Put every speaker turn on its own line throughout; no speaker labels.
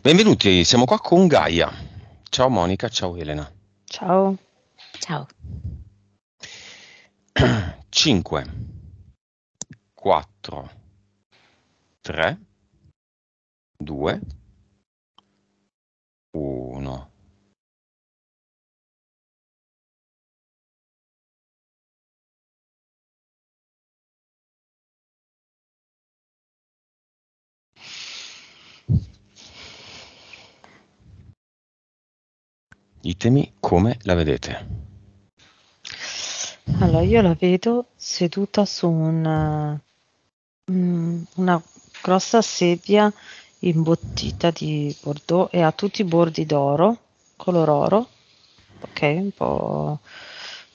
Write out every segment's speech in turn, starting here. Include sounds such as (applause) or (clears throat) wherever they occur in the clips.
Benvenuti, siamo qua con Gaia. Ciao Monica, ciao Elena.
Ciao. Ciao.
5,
4, 3, 2, 1. Ditemi come la vedete.
Allora, io la vedo seduta su una, eh, mm, una grossa sedia imbottita di bordeaux e ha tutti i bordi d'oro, color oro, ok, un po'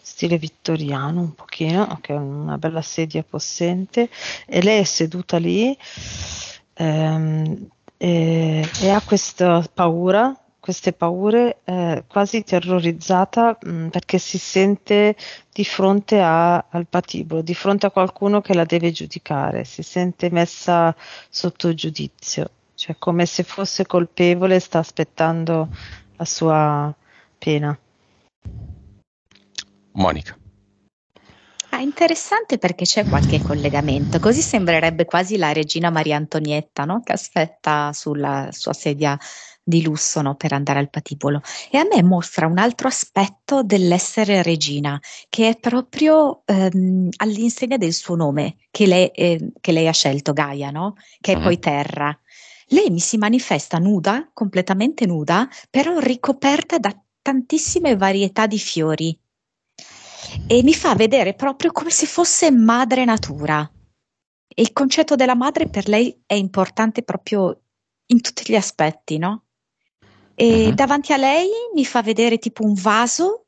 stile vittoriano un pochino, ok, una bella sedia possente e lei è seduta lì ehm, e, e ha questa paura queste paure eh, quasi terrorizzata mh, perché si sente di fronte a, al patibolo, di fronte a qualcuno che la deve giudicare, si sente messa sotto giudizio, cioè come se fosse colpevole e sta aspettando la sua pena. Monica. Ah,
interessante perché c'è qualche collegamento, così sembrerebbe quasi la regina Maria Antonietta no? che aspetta sulla sua sedia di lusso no, per andare al patibolo e a me mostra un altro aspetto dell'essere regina che è proprio ehm, all'insegna del suo nome che lei, eh, che lei ha scelto, Gaia, no? che è mm. poi terra. Lei mi si manifesta nuda, completamente nuda, però ricoperta da tantissime varietà di fiori e mi fa vedere proprio come se fosse madre natura. E il concetto della madre per lei è importante proprio in tutti gli aspetti, no? e uh-huh. davanti a lei mi fa vedere tipo un vaso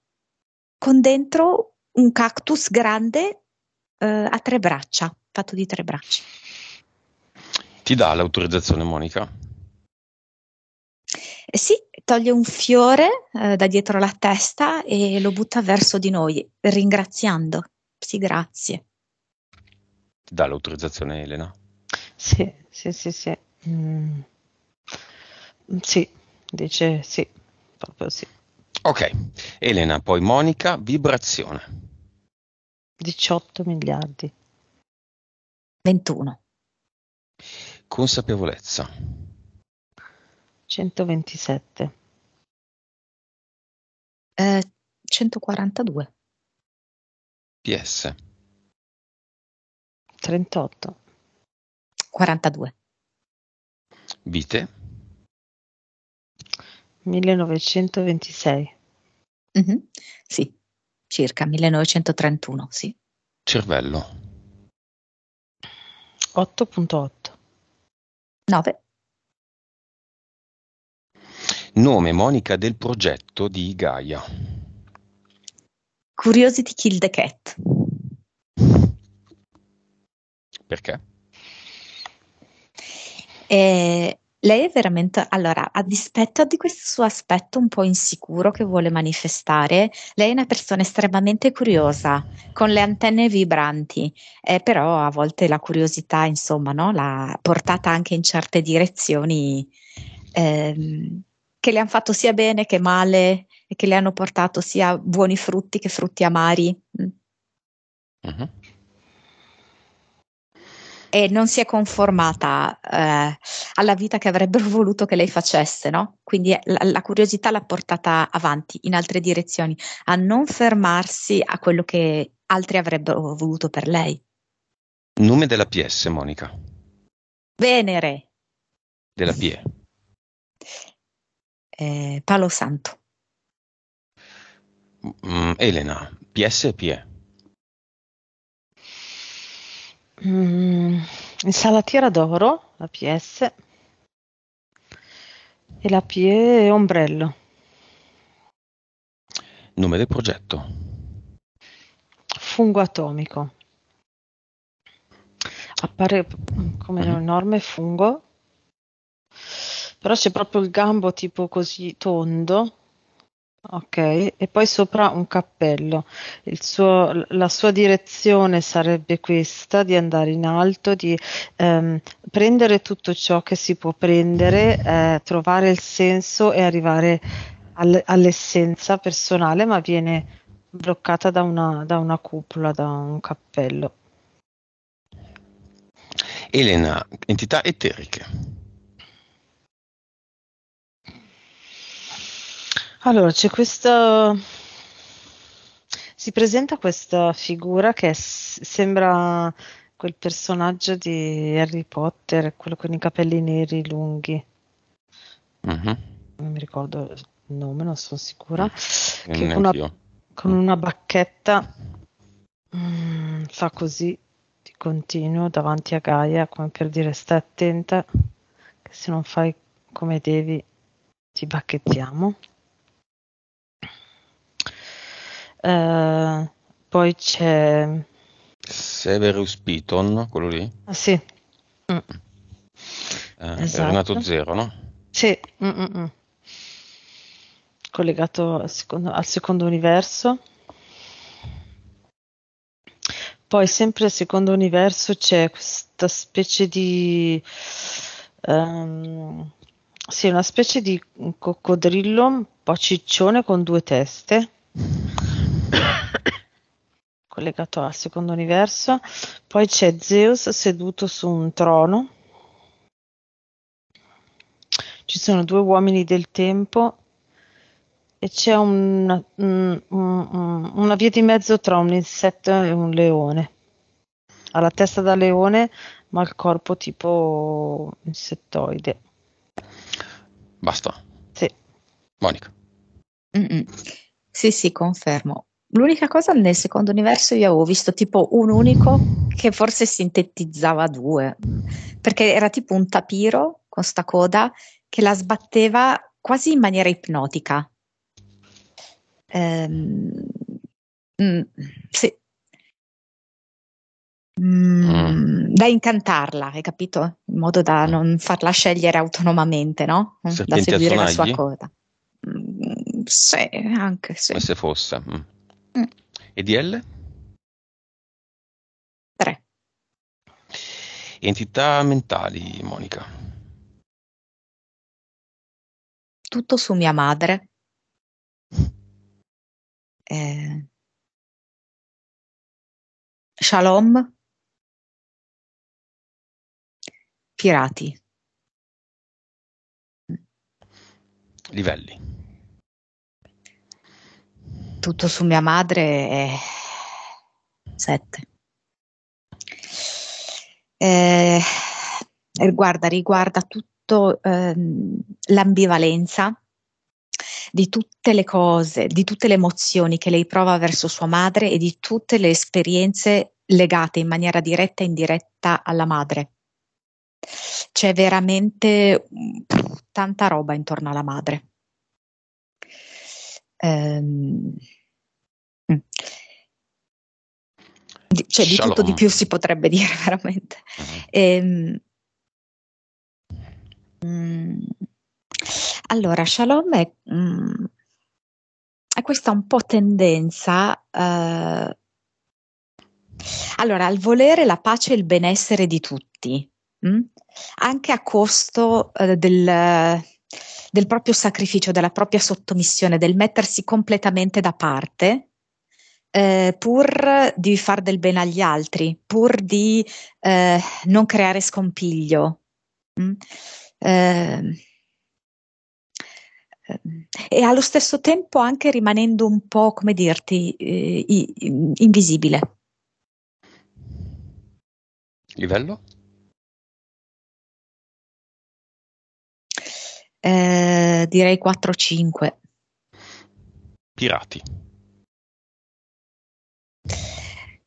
con dentro un cactus grande eh, a tre braccia, fatto di tre braccia.
Ti dà l'autorizzazione Monica?
Eh sì, toglie un fiore eh, da dietro la testa e lo butta verso di noi, ringraziando. Sì, grazie.
Ti dà l'autorizzazione Elena?
Sì, sì, sì, sì. Mm. Sì, Dice sì, proprio sì.
Ok, Elena, poi Monica, vibrazione.
18 miliardi.
21.
Consapevolezza.
127. Eh, 142.
PS. 38.
42.
Vite.
1926. Mm-hmm. Sì, circa 1931, sì.
Cervello.
8.8. 9.
Nome Monica del progetto di Gaia.
Curiosity Kill the Cat. Perché? Eh, lei è veramente, allora, a dispetto di questo suo aspetto un po' insicuro che vuole manifestare, lei è una persona estremamente curiosa, con le antenne vibranti, eh, però a volte la curiosità, insomma, no, l'ha portata anche in certe direzioni ehm, che le hanno fatto sia bene che male e che le hanno portato sia buoni frutti che frutti amari. Mm. Uh-huh e non si è conformata eh, alla vita che avrebbero (laughs) voluto che lei facesse, no? Quindi la, la, curiosità l'ha portata avanti in altre direzioni, a non fermarsi a quello che altri avrebbero voluto per lei.
Nome della PS, Monica.
Venere. Della PE. Eh, Palo Santo.
Mm, Elena, PS e PE
mm, insalatiera d'oro, la PS, e la PE ombrello.
Nome del progetto.
Fungo atomico. Appare come un mhm. enorme fungo, però c'è proprio il gambo tipo così tondo Ok, e poi sopra un cappello. Il suo, la sua direzione sarebbe questa, di andare in alto, di ehm, prendere tutto ciò che si può prendere, eh, trovare il senso e arrivare al, all'essenza personale, ma viene bloccata da una, da una cupola, da un cappello.
Elena, entità eteriche.
Allora, c'è questa. Si presenta questa figura che s- sembra quel personaggio di Harry Potter, quello con i capelli neri lunghi. Uh-huh. Non mi ricordo il nome, non sono sicura. Mm. Che con, una, con mm. una bacchetta mm, fa così di continuo davanti a Gaia, come per dire stai attenta, che se non fai come devi ti bacchettiamo. Eh, poi c'è
Severus Piton, quello lì?
Ah, sì. Mm.
Eh, esatto. È nato Zero, no?
Sì. Mm, mm mm Collegato al secondo, al secondo universo. Poi sempre al secondo universo c'è questa specie di... Um, sì, una specie di coccodrillo un po' ciccione con due teste collegato al secondo universo. Poi c'è Zeus seduto su un trono. Ci sono due uomini del tempo e c'è un, un, un, una via di mezzo tra un insetto e un leone. Ha la testa da leone, ma il corpo tipo insettoide. Basta. Sì. Monica. Mm-mm. Sì, sì, confermo.
L'unica cosa nel secondo universo io avevo visto tipo un unico che forse sintetizzava due, perché era tipo un tapiro con sta coda che la sbatteva quasi in maniera ipnotica.
Ehm, mm, sì. Mm, da
incantarla, hai capito? In modo da non farla scegliere autonomamente, no? da seguire
la sua
coda.
Mm, sì,
anche
sì. Come se fosse. Mm.
E di L? 3. Entità mentali, Monica.
Tutto su mia madre. Eh.
Shalom.
Pirati.
Livelli
tutto su mia madre
è 7. Eh, riguarda, riguarda tutto eh, l'ambivalenza di tutte le cose, di tutte le emozioni che lei prova verso sua madre e di tutte le esperienze legate in maniera diretta e indiretta alla madre. C'è veramente mm, tanta roba intorno
alla madre. Um, Mm. Di, cioè di tutto di più si potrebbe dire (laughs) veramente. Mm-hmm. Ehm, mm, allora, Shalom è, mm, è, questa un po' tendenza.
Eh, allora, al volere la pace e il benessere di tutti, mh? Mm, anche a costo eh, del, del proprio sacrificio, della propria sottomissione, del mettersi completamente da parte eh, pur di far del bene agli altri, pur di eh, non creare scompiglio. Mm? Eh, e allo stesso tempo anche rimanendo un po', come dirti, eh,
invisibile. Livello? Eh,
direi 4-5. Pirati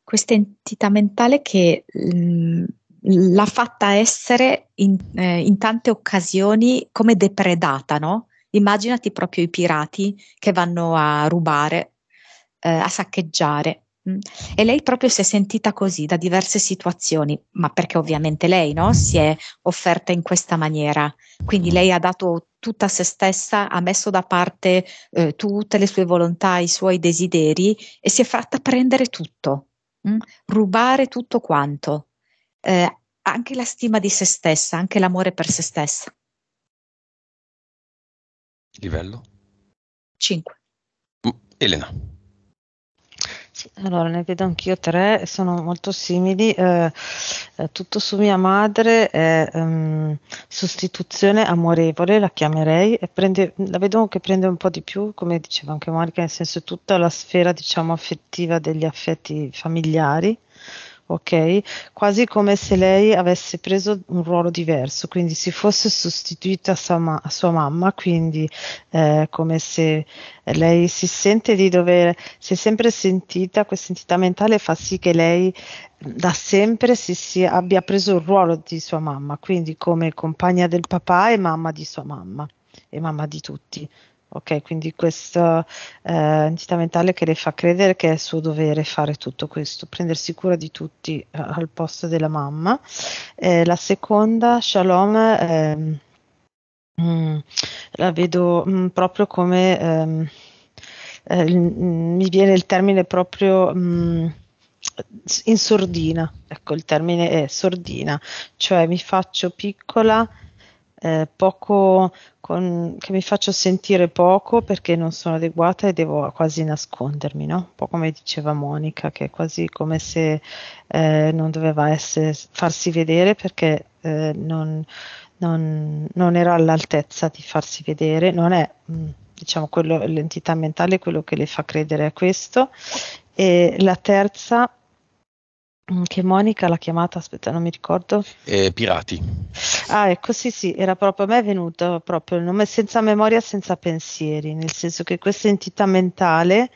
questa entità mentale che mm,
l'ha fatta essere in, eh, in, tante occasioni come depredata, no? Immaginati proprio i pirati che vanno a rubare, eh, a saccheggiare Mm. E lei proprio si è sentita così da diverse situazioni, ma perché ovviamente lei no, si è offerta in questa maniera. Quindi lei ha dato tutta se stessa, ha messo da parte eh, tutte le sue volontà, i suoi desideri e si è fatta prendere tutto, mh? Mm. rubare tutto quanto, eh,
anche la stima di se stessa, anche l'amore per se stessa.
Livello? 5. Mm, Elena.
Allora, ne vedo anch'io tre, sono molto simili. Eh, eh, tutto su mia madre è ehm, sostituzione amorevole, la chiamerei, e prende, la vedo che prende un po' di più, come diceva anche Marica, nel senso tutta la sfera, diciamo, affettiva degli affetti familiari ok? Quasi come se lei avesse preso un ruolo diverso, quindi si fosse sostituita a sua, ma- a sua mamma, quindi eh, come se lei si sente di dovere, si è sempre sentita, questa entità mentale fa sì che lei da sempre si, si abbia preso il ruolo di sua mamma, quindi come compagna del papà e mamma di sua mamma e mamma di tutti. Ok, quindi questa eh, entità mentale che le fa credere che è suo dovere fare tutto questo, prendersi cura di tutti eh, al posto della mamma. Eh, la seconda, Shalom, eh, la vedo mh, mm, proprio come, ehm, mh, eh, mm, mi viene il termine proprio in sordina, ecco il termine è sordina, cioè mi faccio piccola eh, poco con, che mi faccio sentire poco perché non sono adeguata e devo quasi nascondermi, no? Un po' come diceva Monica, che è quasi come se eh, non doveva essere, farsi vedere perché eh, non, non, non, era all'altezza di farsi vedere, non è mm, diciamo quello, l'entità mentale quello che le fa credere a questo. E la terza Mm, che Monica l'ha chiamata, aspetta, non mi ricordo.
Eh, pirati.
Ah, ecco, sì, sì, era proprio a me è venuto proprio il nome senza memoria, senza pensieri, nel senso che questa entità mentale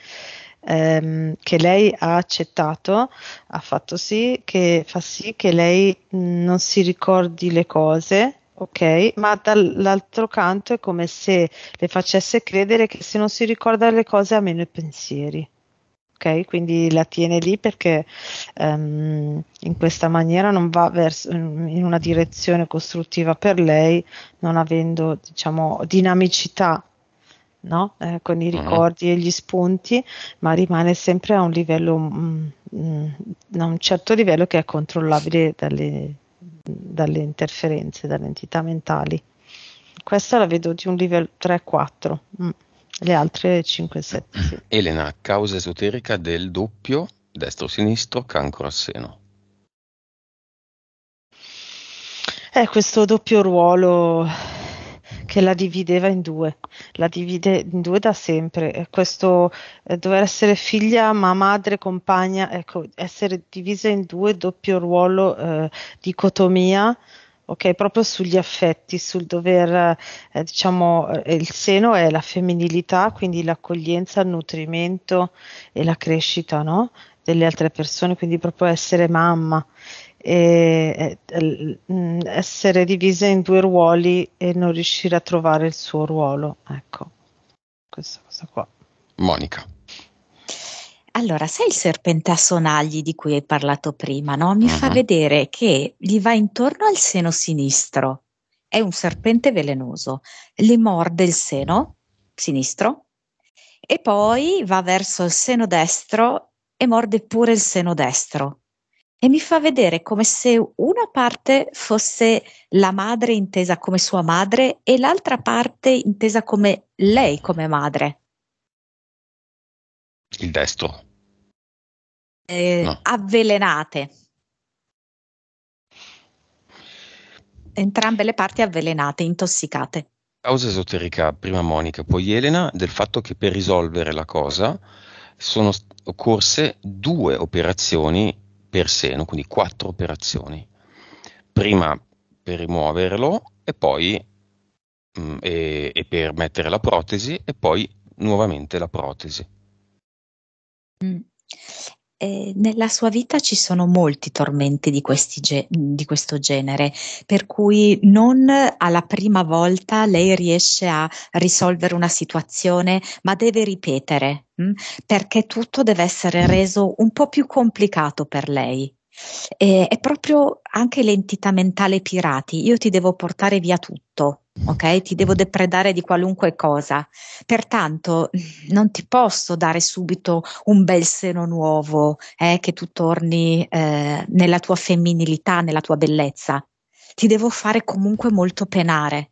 ehm, che lei ha accettato ha fatto sì che fa sì che lei mm, non si ricordi le cose, ok? Ma dall'altro canto è come se le facesse credere che se non si ricorda le cose ha meno i pensieri ok? Quindi la tiene lì perché um, in questa maniera non va verso, in una direzione costruttiva per lei, non avendo diciamo dinamicità No? Eh, con i mhm. ricordi e gli spunti, ma rimane sempre a un livello, mh, mm, mh, mm, a un certo livello che è controllabile dalle, dalle, interferenze, dalle entità mentali. Questa la vedo di un livello 3-4. Mm. Le altre 5 7. Sì.
(clears throat) Elena, causa esoterica del doppio destro-sinistro cancro al seno.
È eh, questo doppio ruolo che la divideva in due, la divide in due da sempre. Eh, questo eh, dover essere figlia ma madre, compagna, ecco, essere divisa in due, doppio ruolo, eh, dicotomia, ok? Proprio sugli affetti, sul dover, eh, diciamo, eh, il seno è la femminilità, quindi l'accoglienza, il nutrimento e la crescita, no? Delle altre persone, quindi proprio essere mamma, e, e, eh, mm, essere divisa in due ruoli e non riuscire a trovare il suo ruolo, ecco,
questa cosa qua. Monica.
Allora,
sai il serpente a sonagli di cui hai parlato prima, no? Mi fa Mh-mh. vedere che gli va intorno al seno sinistro. È un serpente velenoso. Le morde il seno sinistro e poi va verso il seno destro e morde pure il seno destro. E mi fa vedere come se una parte fosse la madre intesa come sua madre e l'altra parte intesa
come lei come madre.
Il destro.
Eh, no. Avvelenate.
Entrambe le parti avvelenate, intossicate.
Causa esoterica, prima Monica, poi Elena, del fatto che per risolvere la cosa sono occorse due operazioni per seno, quindi quattro operazioni. Prima per rimuoverlo e poi mh, mm, e, e per mettere la protesi e poi nuovamente la protesi.
Mm. Eh, nella sua vita ci sono molti tormenti di questi ge di questo genere, per cui non alla prima volta lei riesce a risolvere una situazione, ma deve ripetere, mh, mm, perché tutto deve essere reso un po' più complicato per lei eh, è proprio anche l'entità mentale pirati, io ti devo portare via tutto, ok? Ti devo depredare di qualunque cosa, pertanto mm, non ti posso dare subito un bel seno nuovo, eh, che tu torni eh, nella tua femminilità, nella tua bellezza,
ti devo fare comunque molto penare.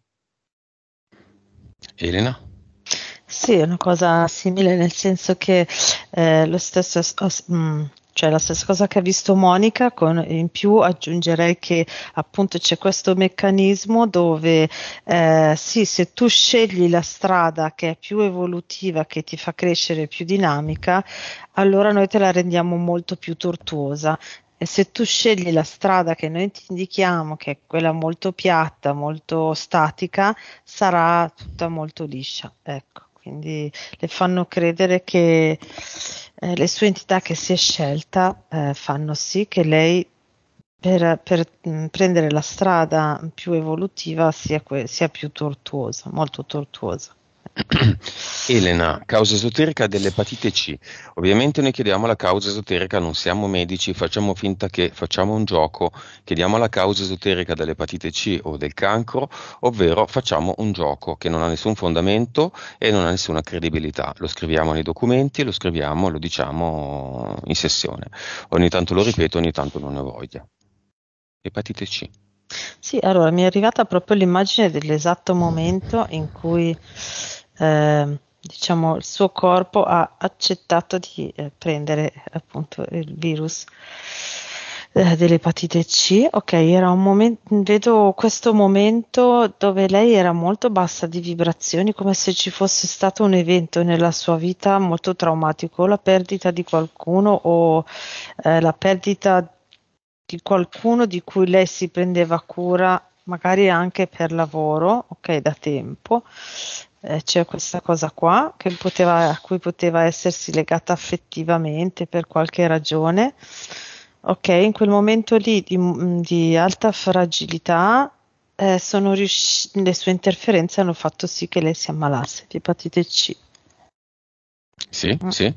Elena? Sì, è una cosa simile nel senso che eh, lo stesso os- os- mh, mm, cioè la stessa cosa che ha visto Monica, con, in più aggiungerei che appunto c'è questo meccanismo dove eh, sì, se tu scegli la strada che è più evolutiva, che ti fa crescere più dinamica, allora noi te la rendiamo molto più tortuosa. E se tu scegli la strada che noi ti indichiamo, che è quella molto piatta, molto statica, sarà tutta molto liscia. Ecco, quindi le fanno credere che eh, le sue entità che si è scelta eh, fanno sì che lei per, per mm, prendere la strada più evolutiva sia, que- sia più tortuosa, molto tortuosa.
(clears throat) Elena, causa esoterica dell'epatite C. Ovviamente noi chiediamo la causa esoterica, non siamo medici, facciamo finta che facciamo un gioco, chiediamo la causa esoterica dell'epatite C o del cancro, ovvero facciamo un gioco che non ha nessun fondamento e non ha nessuna credibilità. Lo scriviamo nei documenti, lo scriviamo, e lo diciamo in sessione. Ogni tanto lo ripeto, ogni tanto non ne ho voglia. Epatite C.
Sì, allora mi è arrivata proprio l'immagine dell'esatto momento in cui eh, diciamo, il suo corpo ha accettato di eh, prendere appunto il virus eh, dell'epatite C. Ok, era un momento, vedo questo momento dove lei era molto bassa di vibrazioni, come se ci fosse stato un evento nella sua vita molto traumatico, la perdita di qualcuno o eh, la perdita di di qualcuno di cui lei si prendeva cura, magari anche per lavoro, ok, da tempo. Eh, c'è questa cosa qua che poteva, a cui poteva essersi legata affettivamente per qualche ragione. Ok, in quel momento lì di, mm, di alta fragilità eh, riusci- le sue interferenze hanno fatto sì che lei si ammalasse di epatite C.
Sì, mm. sì,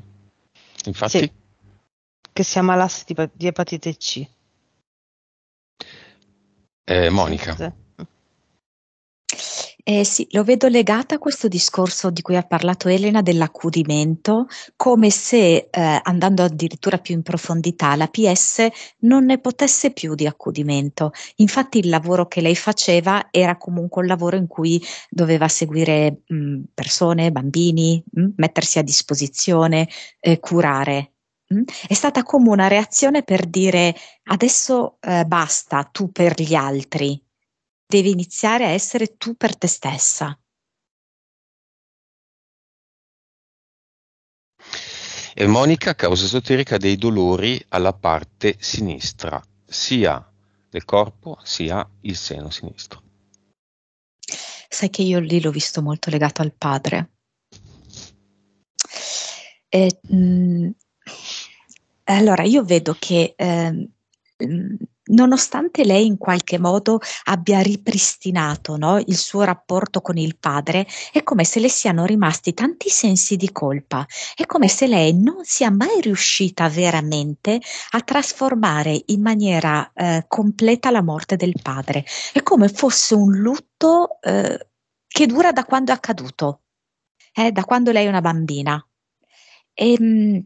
infatti. Sì,
che si ammalasse di, di epatite C.
Eh, Monica.
Eh sì, lo vedo legata a questo
discorso di cui ha parlato Elena dell'accudimento, come se eh, andando addirittura più in profondità la PS non ne potesse più di accudimento. Infatti il lavoro che lei faceva era comunque un lavoro in cui doveva seguire mh, mm, persone, bambini, mh, mm, mettersi a disposizione, eh, curare Mm? È stata come una reazione per dire adesso eh, basta tu per gli
altri, devi iniziare a essere tu per te stessa.
E Monica, causa
esoterica dei dolori alla parte sinistra, sia del corpo sia il seno sinistro.
Sai che io lì l'ho visto molto legato al padre. E, mh, mm, allora, io vedo che ehm, mhmm, nonostante lei in qualche modo abbia ripristinato no, il suo rapporto con il padre, è come se le siano rimasti tanti sensi di colpa, è come se lei non sia mai riuscita veramente a trasformare in maniera eh, completa la morte del padre, è come fosse un lutto eh, che dura da quando è accaduto, eh, da quando lei è una bambina. E, ehm,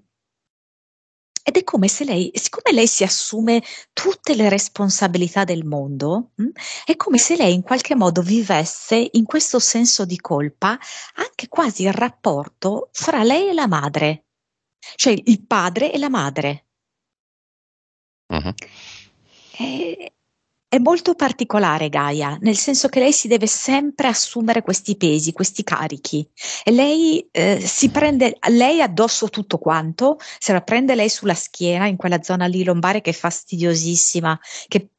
ed è come se lei, siccome lei si assume tutte le responsabilità del mondo, mm, è come se lei in qualche modo vivesse in questo senso di colpa anche quasi il rapporto fra lei e la madre, cioè il padre e la madre. Uh-huh. Mm-hmm. Eh, e, è molto particolare Gaia, nel senso che lei si deve sempre assumere questi pesi, questi carichi e lei eh, si prende lei addosso tutto quanto, se la prende lei sulla schiena, in quella zona lì lombare che è fastidiosissima, che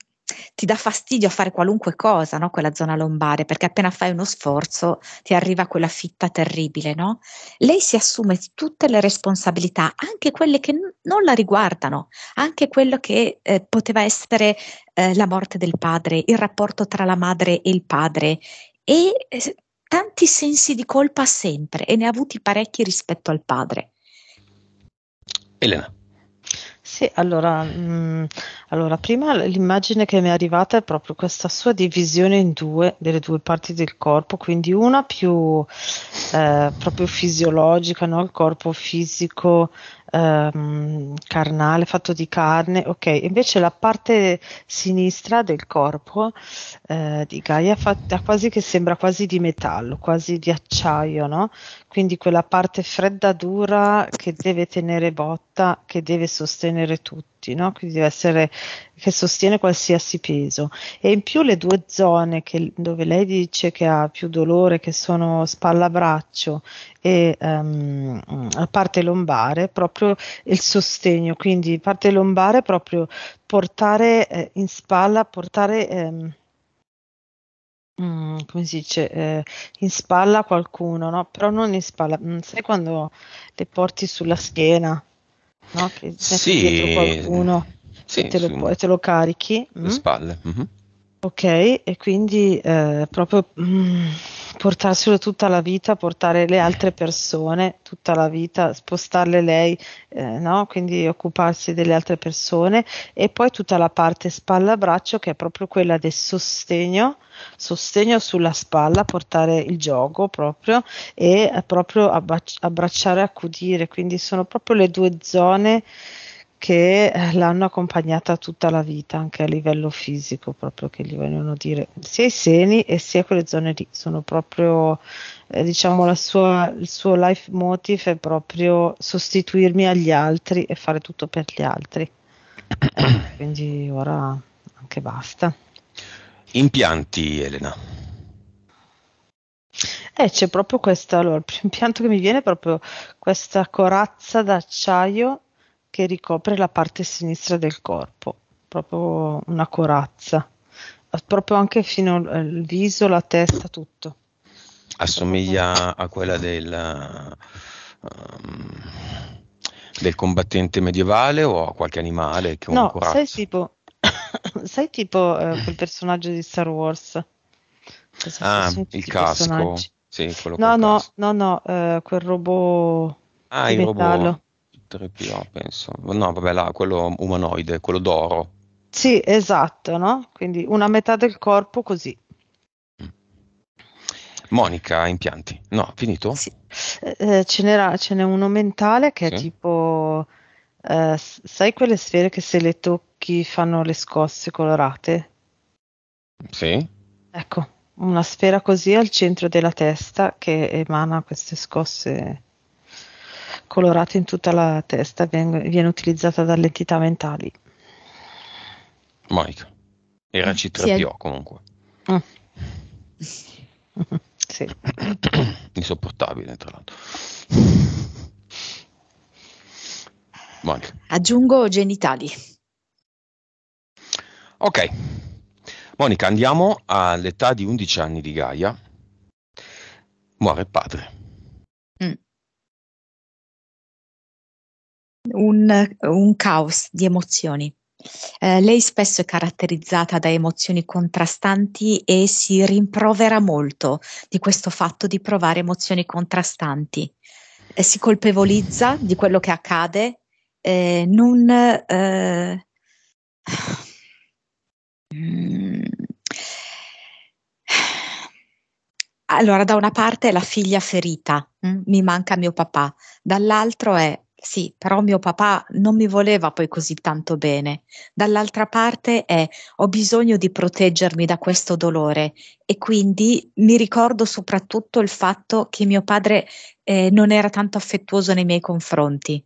ti dà fastidio a fare qualunque cosa, no? quella zona lombare, perché appena fai uno sforzo ti arriva quella fitta terribile. No? Lei si assume tutte le responsabilità, anche quelle che n- non la riguardano, anche quello che eh, poteva essere eh, la morte del padre, il rapporto tra la madre e il padre e eh, tanti sensi di colpa
sempre e ne ha avuti parecchi rispetto al padre. Elena. Sì, allora, mhmm, allora prima l'immagine che mi è arrivata è proprio questa sua divisione in due, delle due parti del corpo, quindi una più, ehm, proprio fisiologica, no, il corpo fisico, ehm, carnale, fatto di carne, ok, invece la parte sinistra del corpo eh, di Gaia fatta quasi che sembra quasi di metallo, quasi di acciaio, no? Quindi quella parte fredda dura che deve tenere botta, che deve sostenere tutto oggi, no? quindi deve essere che sostiene qualsiasi peso. E in più le due zone che, dove lei dice che ha più dolore, che sono spalla-braccio e um, parte lombare, proprio il sostegno, quindi parte lombare proprio portare eh, in spalla, portare... Ehm, mm, come si dice, eh, in spalla qualcuno, no? Però non in spalla, mm, sai quando le porti sulla schiena, no? che sì, qualcuno sì, te, lo, puoi, te lo carichi.
Le mm? spalle. Mm-hmm.
Ok, e quindi eh, proprio... Mm, portarselo tutta la vita, portare le altre persone tutta la vita, spostarle lei, eh, no? quindi occuparsi delle altre persone e poi tutta la parte spalla-braccio che è proprio quella del sostegno, sostegno sulla spalla, portare il gioco proprio e proprio abbracciare e accudire, quindi sono proprio le due zone che eh, l'hanno accompagnata tutta la vita, anche a livello fisico, proprio che gli vogliono dire, sia i seni e sia quelle zone lì, sono proprio, eh, diciamo, sua, il suo life motive è proprio sostituirmi agli altri e fare tutto per gli altri. (coughs) Quindi ora anche basta.
Impianti, Elena.
Eh, c'è proprio questa, allora, il primo impianto che mi viene è proprio questa corazza d'acciaio che ricopre la parte sinistra del corpo, proprio una corazza, proprio anche fino al viso, la testa, tutto.
Assomiglia a quella del, um, del combattente medievale o a qualche animale che no, corazza? Sei
tipo, (coughs) sai tipo eh, quel personaggio di Star Wars? Ah, il casco. Sì, no, no, no, no, no, eh, quel robot. Ah, il metallo. robot.
3PO, ah, penso. No, vabbè, là, quello umanoide, quello d'oro.
Sì, esatto, no? Quindi una metà del corpo così. Mm.
Monica, impianti. No, finito? Sì.
Eh, eh, ce, n'era, ce n'è uno mentale che sì. è tipo... Eh, sai quelle sfere che se le tocchi fanno le scosse colorate? Sì. Ecco, una sfera così al centro della testa che emana queste scosse colorato in tutta la testa viene, viene utilizzata dalle entità mentali.
Monica, era C3PO sì, comunque.
Ah. (laughs) sì.
Insopportabile, tra l'altro. Monica.
Aggiungo genitali.
Ok. Monica, andiamo all'età di 11 anni di Gaia. Muore padre.
Mm un, un caos di emozioni. Eh, lei spesso è caratterizzata da emozioni
contrastanti e si rimprovera molto di questo fatto di provare emozioni contrastanti. Eh, si colpevolizza di quello che accade, eh, non, eh, mm. Allora, da una parte è la figlia ferita, mh? Mm, mi manca mio papà, dall'altro è sì, però mio papà non mi voleva poi così tanto bene. Dall'altra parte è ho bisogno di proteggermi da questo dolore e quindi mi ricordo soprattutto il fatto che mio padre eh, non era tanto affettuoso nei miei confronti.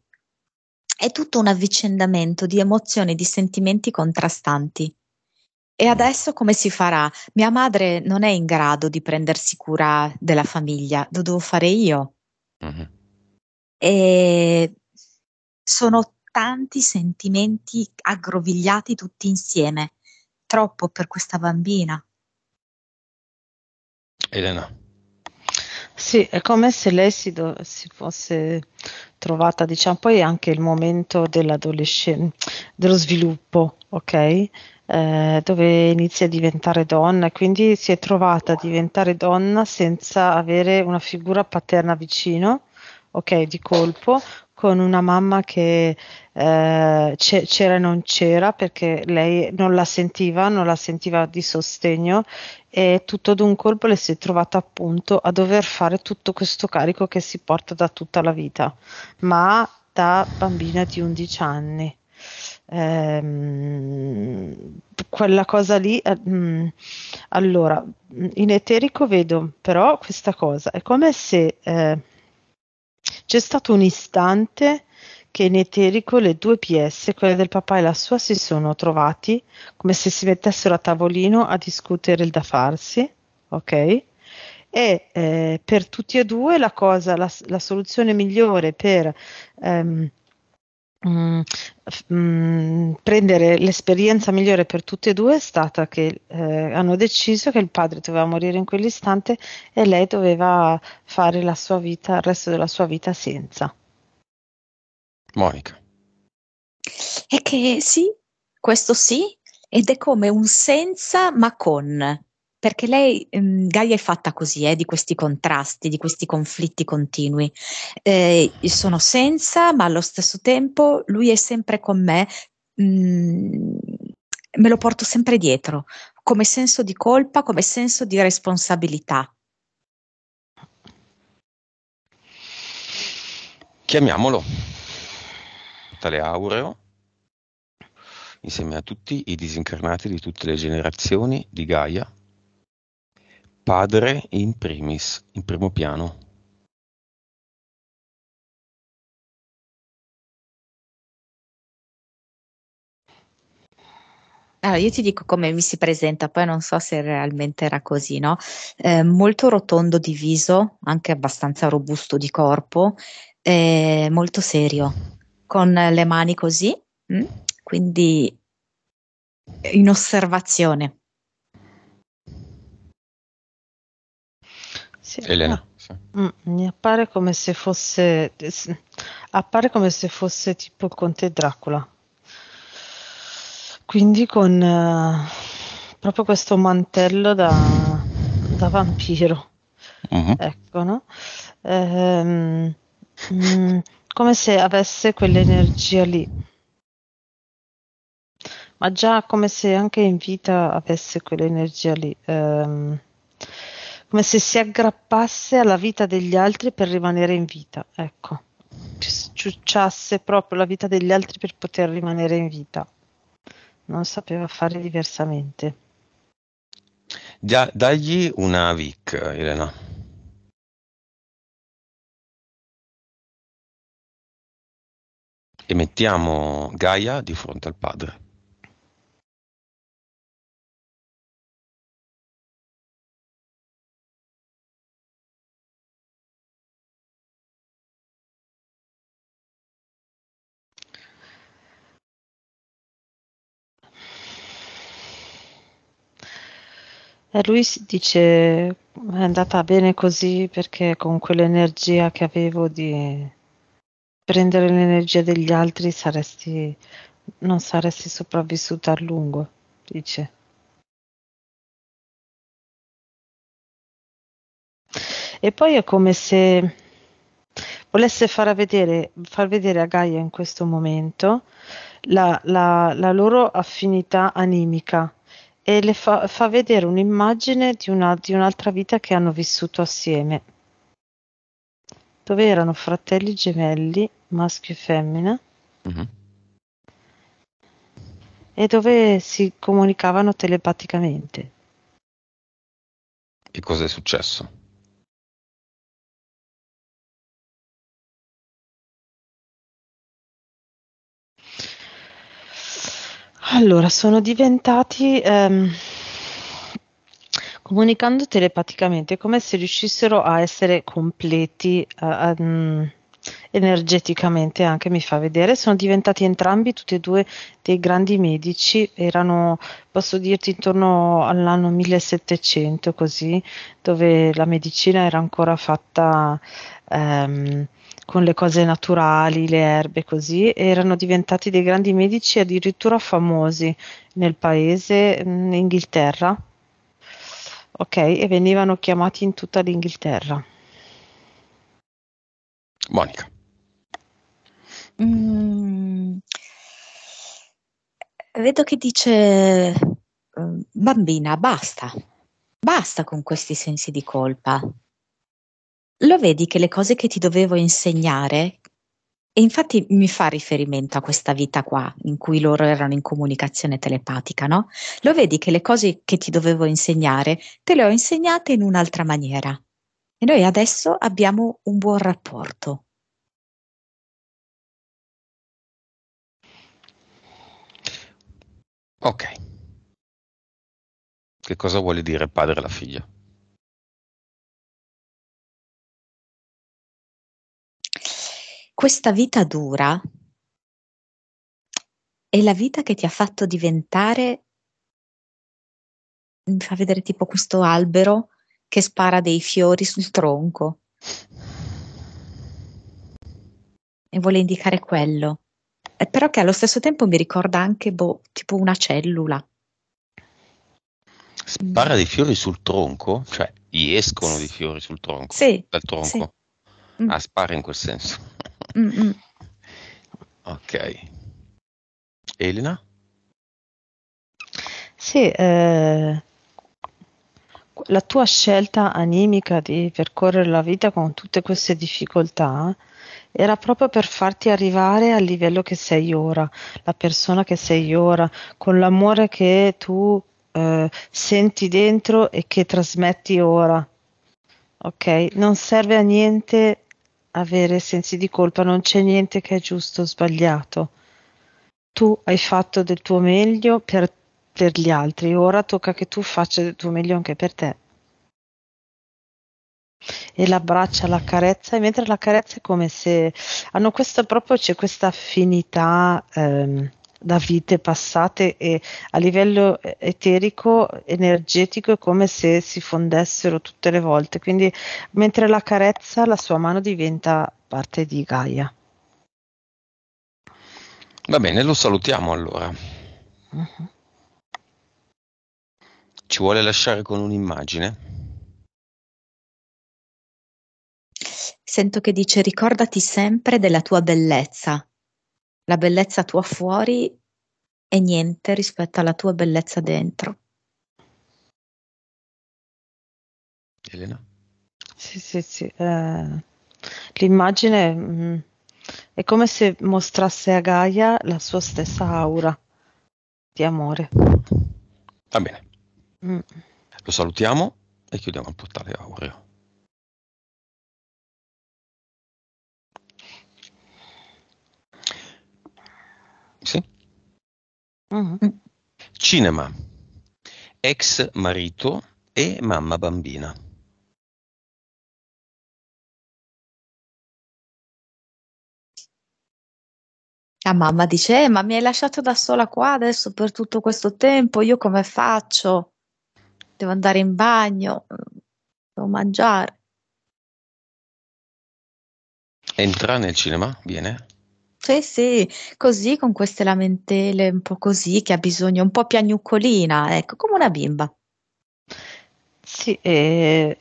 È tutto un avvicendamento di emozioni, e di sentimenti contrastanti. E adesso come si farà? Mia madre non è in grado di prendersi cura della famiglia, lo devo fare io. Uh-huh. E sono tanti sentimenti aggrovigliati tutti insieme. Troppo per questa bambina. Elena.
Sì, è come se lei si, do- si fosse trovata, diciamo, poi anche il momento dell'adolescenza, dello sviluppo, ok? Eh, dove inizia a diventare donna, quindi si è trovata a diventare donna senza avere una figura paterna vicino, ok, di colpo, con una mamma che eh, c'era e non c'era perché lei non la sentiva, non la sentiva di sostegno e tutto ad un colpo le si è trovata appunto a dover fare tutto questo carico che si porta da tutta la vita, ma da bambina di 11 anni. Ehm, quella cosa lì eh, mm, allora in eterico vedo però questa cosa è come se eh, c'è stato un istante che in eterico le due PS, quella del papà e la sua, si sono trovati come se si mettessero a tavolino a discutere il da farsi, ok? E eh, per tutti e due la cosa, la, la soluzione migliore per ehm, Mm, mm, prendere l'esperienza migliore per tutte e due è stata che eh, hanno deciso che il padre doveva morire in quell'istante e lei doveva fare la sua vita, il resto della sua vita senza.
Monica.
È che sì, questo sì, ed è come un senza ma
con perché lei, mh, ehm, Gaia è fatta così, eh, di questi contrasti, di questi conflitti continui. Eh, sono senza, ma allo stesso tempo lui è sempre con me, mh, mm, me lo porto sempre dietro, come senso di colpa, come senso di responsabilità.
Chiamiamolo tale aureo insieme a tutti i disincarnati di tutte le generazioni di
Gaia Padre in primis, in primo piano. Allora, io ti dico come mi si presenta, poi non
so se realmente era così, no? Eh, molto rotondo di viso, anche abbastanza robusto di corpo, eh, molto serio, con le mani così,
mh? Mm? quindi in osservazione.
sì. Elena.
Ah. Mm, mi appare come se fosse. Appare come se fosse tipo il conte Dracula. Quindi con uh, proprio questo mantello da, da vampiro. Uh-huh. Ecco, no? Ehm, mm, come se avesse quell'energia lì. Ma già come se anche in vita avesse quell'energia lì. Ehm, come se si aggrappasse alla vita degli altri per rimanere in vita, ecco, ciucciasse proprio la vita degli altri per poter rimanere in vita. Non sapeva fare diversamente.
Da, dagli una Vic, Elena. E mettiamo Gaia di fronte al padre.
E eh, lui dice è andata bene così perché con quell'energia che avevo di prendere l'energia degli altri saresti, non saresti sopravvissuta a lungo, dice. E poi è come se volesse far vedere, far vedere a Gaia in questo momento la, la, la loro affinità animica e le fa, fa vedere un'immagine di, una, di un'altra vita che hanno vissuto assieme, dove erano fratelli gemelli, maschio e femmina, mm-hmm. e dove si comunicavano telepaticamente.
Che cosa è successo?
Allora, sono diventati, ehm, comunicando telepaticamente, come se riuscissero a essere completi a, eh, a, ehm, energeticamente, anche mi fa vedere, sono diventati entrambi, tutti e due, dei grandi medici, erano, posso dirti, intorno all'anno 1700, così, dove la medicina era ancora fatta... Ehm, con le cose naturali, le erbe, così, erano diventati dei grandi medici addirittura famosi nel paese, mm, in Inghilterra. Ok, e venivano chiamati in tutta l'Inghilterra. Monica. Mm,
vedo che dice eh, bambina, basta, basta con questi sensi di colpa. Lo vedi che le cose che ti dovevo insegnare, e infatti mi fa riferimento a questa vita qua in cui loro erano in comunicazione telepatica, no? Lo vedi che le cose che ti dovevo
insegnare te le ho insegnate in un'altra maniera e noi adesso abbiamo un buon rapporto.
Ok. Che cosa vuole dire padre alla figlia?
questa vita dura è la vita che ti ha fatto diventare, mi
fa vedere tipo questo albero che spara dei fiori sul tronco e vuole indicare quello, eh, però che allo stesso tempo mi ricorda anche boh, tipo una cellula.
Spara dei fiori sul tronco? Cioè, gli escono dei fiori sul tronco? Sì. Dal tronco? Sì. Mm. Ah, spara in quel senso. Mm-mm. Ok. Elena?
Sì, eh, la tua scelta animica di percorrere la vita con tutte queste difficoltà era proprio per farti arrivare al livello che sei ora, la persona che sei ora, con l'amore che tu eh, senti dentro e che trasmetti ora. Ok? Non serve a niente avere sensi di colpa, non c'è niente che è giusto o sbagliato. Tu hai fatto del tuo meglio per, per gli altri, ora tocca che tu faccia del tuo meglio anche per te. E l'abbraccia, la carezza, e mentre la carezza è come se hanno questa proprio c'è questa affinità. Ehm, da vite passate e a livello eh, eterico, energetico è come se si fondessero tutte le volte, quindi mentre la carezza la sua mano diventa parte di Gaia.
Va bene, lo salutiamo allora. Uh-huh. Ci vuole lasciare con un'immagine?
Sento che dice ricordati sempre della tua bellezza, la bellezza tua
fuori è niente rispetto alla tua bellezza dentro.
Elena?
Sì, sì, sì. Eh, l'immagine mh, mm, è come se mostrasse a Gaia la sua stessa aura di amore. Va bene. Mm.
Lo salutiamo e chiudiamo il portale aureo. Sì. Uh-huh. Cinema. Ex marito e mamma bambina.
La mamma dice, eh, ma mi hai lasciato da sola qua adesso per tutto questo tempo, io come faccio? Devo andare in bagno, devo mangiare.
Entra nel cinema, viene.
Sì, sì, così con queste
lamentele, un po' così, che ha bisogno, un po' piagnucolina, ecco, come una bimba.
Sì, eh,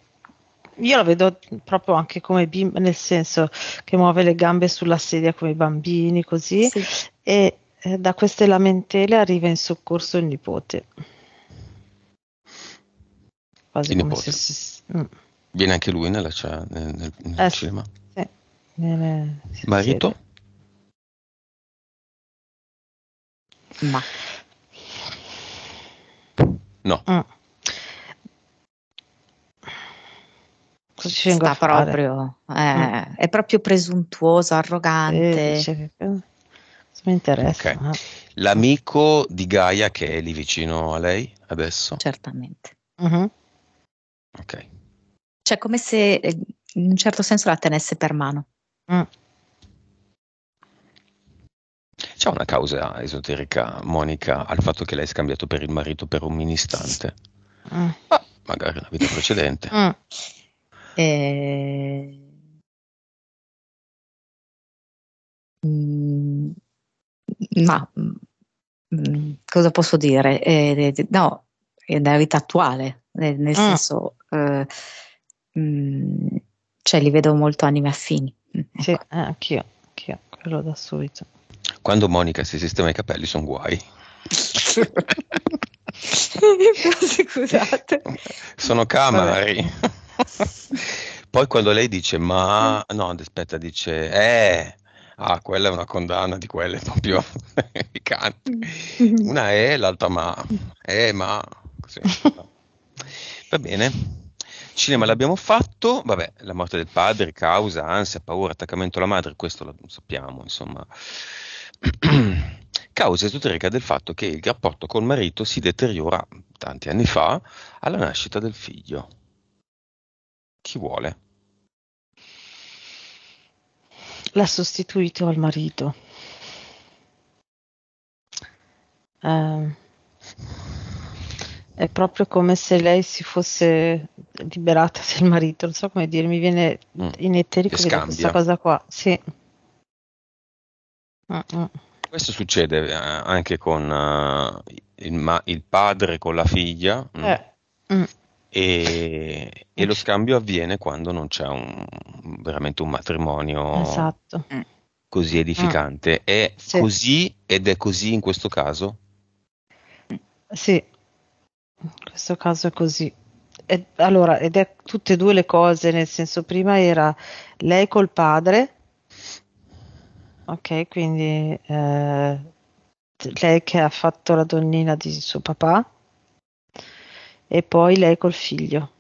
io la vedo proprio anche come bimba, nel senso che muove le gambe sulla sedia come i bambini, così, sì. e eh, da queste lamentele arriva in soccorso il nipote. Quasi
il come nipote. se si... Mm. Viene anche lui nella, nel, nel, nel eh, cinema.
Sì. Nel,
Marito? Siede. Ma. No. Mm.
ci Sta proprio, eh,
mm. è proprio presuntuoso, arrogante. Eh, non mi interessa. Okay. No? Eh.
L'amico di Gaia che è lì vicino a lei adesso? Certamente.
Mm-hmm.
Ok. Cioè, come se eh, in un certo senso la tenesse per mano. Mm.
C'è una causa
esoterica, Monica, al fatto che l'hai scambiato per il marito per un ministante?
Mm. Ah,
magari una vita precedente.
Mm. Eh... Mm. Ma
mm,
cosa posso dire? Eh, no, è nella vita attuale,
nel mm. senso, eh, mh, mm, cioè li vedo molto anime
affini. Sì, ecco. Eh, anch'io, anch'io, quello da subito.
Quando Monica si sistema i capelli sono guai.
Scusate.
Sono camari. Poi quando lei dice ma... Mm. No, aspetta, dice... Eh... Ah, quella è una condanna di quelle proprio (laughs) mm. Una è, l'altra ma. Eh, ma. Così. Va bene. Cinema l'abbiamo fatto, vabbè, la morte del padre, causa, ansia, paura, attaccamento alla madre, questo lo sappiamo, insomma. (clears throat) causa esoterica del fatto che il rapporto col marito si deteriora tanti anni fa alla nascita del figlio. Chi vuole?
L'ha sostituito al marito. Eh, è proprio come se lei si fosse liberata del marito, non so come dire, mi viene mm. in eterico questa cosa qua. Sì.
Questo succede eh, anche con uh, il, ma- il, padre con la figlia.
Mm,
eh. Mm.
E, e, lo scambio avviene quando non c'è un, veramente un matrimonio
esatto. Mm.
così edificante. Mm. È sì. così ed è così in questo caso?
Sì, in questo caso è così. E, allora, ed è tutte e due le cose, nel senso prima era lei col padre Ok, quindi eh, lei che ha fatto la donnina di suo papà e poi lei col figlio.